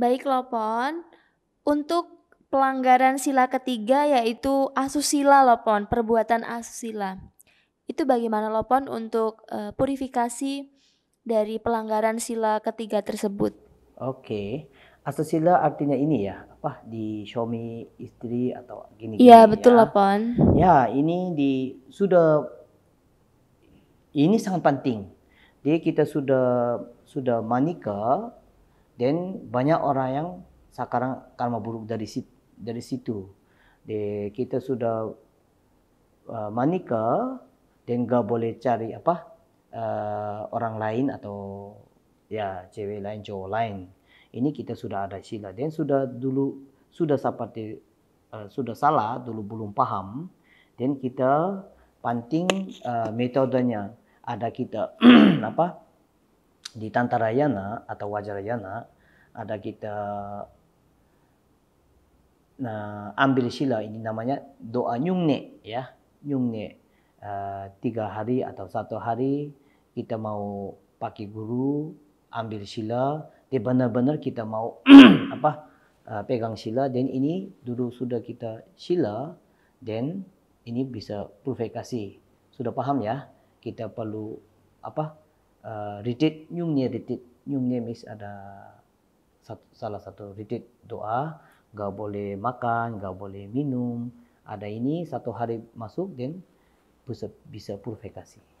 Baik lopon untuk pelanggaran sila ketiga yaitu asusila lopon perbuatan asusila. Itu bagaimana lopon untuk uh, purifikasi dari pelanggaran sila ketiga tersebut? Oke, asusila artinya ini ya, apa di suami istri atau gini? Iya ya. betul ya. Lopon. Ya ini di sudah ini sangat penting. Jadi kita sudah sudah manika Dan banyak orang yang sekarang karma buruk dari situ. Dari situ. De, kita sudah uh, manika dan tidak boleh cari apa uh, orang lain atau ya cewek lain, cowok lain. Ini kita sudah ada sila dan sudah dulu sudah seperti uh, sudah salah dulu belum paham dan kita panting uh, metodenya ada kita apa di Tantarayana atau Wajrayana ada kita nah ambil sila ini namanya doa nyungne ya nyungne uh, tiga hari atau satu hari kita mau pakai guru ambil sila dia benar-benar kita mau apa uh, pegang sila dan ini dulu sudah kita sila dan ini bisa provokasi sudah paham ya kita perlu apa Uh, retreat nyungnye retreat nyungnye mis ada satu, salah satu retreat doa gak boleh makan gak boleh minum ada ini satu hari masuk dan bisa bisa purifikasi